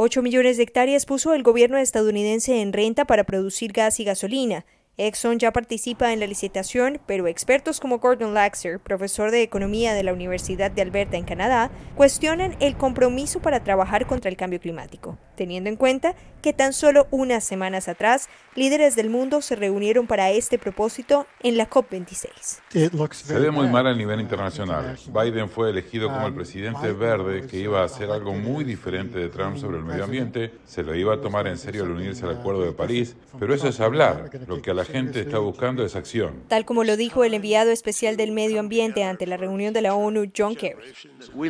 8 millones de hectáreas puso el gobierno estadounidense en renta para producir gas y gasolina. Exxon ya participa en la licitación, pero expertos como Gordon Laxer, profesor de economía de la Universidad de Alberta en Canadá, cuestionan el compromiso para trabajar contra el cambio climático teniendo en cuenta que tan solo unas semanas atrás líderes del mundo se reunieron para este propósito en la COP26. Se ve muy mal a nivel internacional. Biden fue elegido como el um, presidente verde que iba a uh, hacer algo muy diferente de Trump sobre el medio ambiente, se lo iba a tomar en serio al unirse al Acuerdo de París, pero eso es hablar, lo que a la gente está buscando es acción. Tal como lo dijo el enviado especial del medio ambiente ante la reunión de la ONU, John Kerry.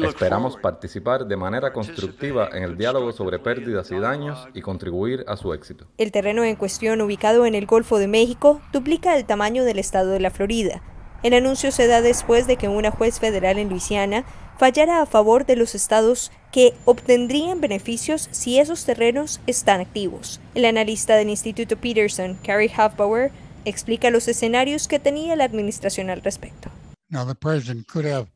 Esperamos participar de manera constructiva en el diálogo sobre pérdida y daños y contribuir a su éxito. El terreno en cuestión, ubicado en el Golfo de México, duplica el tamaño del estado de la Florida. El anuncio se da después de que una juez federal en Luisiana fallara a favor de los estados que obtendrían beneficios si esos terrenos están activos. El analista del Instituto Peterson, Carrie Halfbauer, explica los escenarios que tenía la administración al respecto.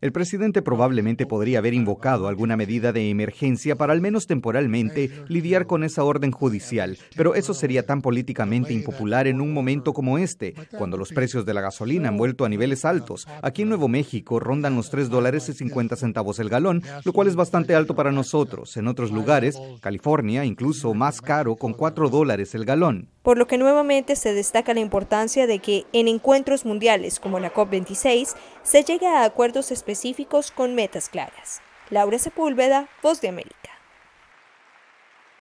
El presidente probablemente podría haber invocado alguna medida de emergencia para al menos temporalmente lidiar con esa orden judicial, pero eso sería tan políticamente impopular en un momento como este, cuando los precios de la gasolina han vuelto a niveles altos. Aquí en Nuevo México rondan los 3 dólares y 50 centavos el galón, lo cual es bastante alto para nosotros. En otros lugares, California, incluso más caro, con 4 dólares el galón por lo que nuevamente se destaca la importancia de que en encuentros mundiales como la COP26 se llegue a acuerdos específicos con metas claras. Laura Sepúlveda, Voz de América.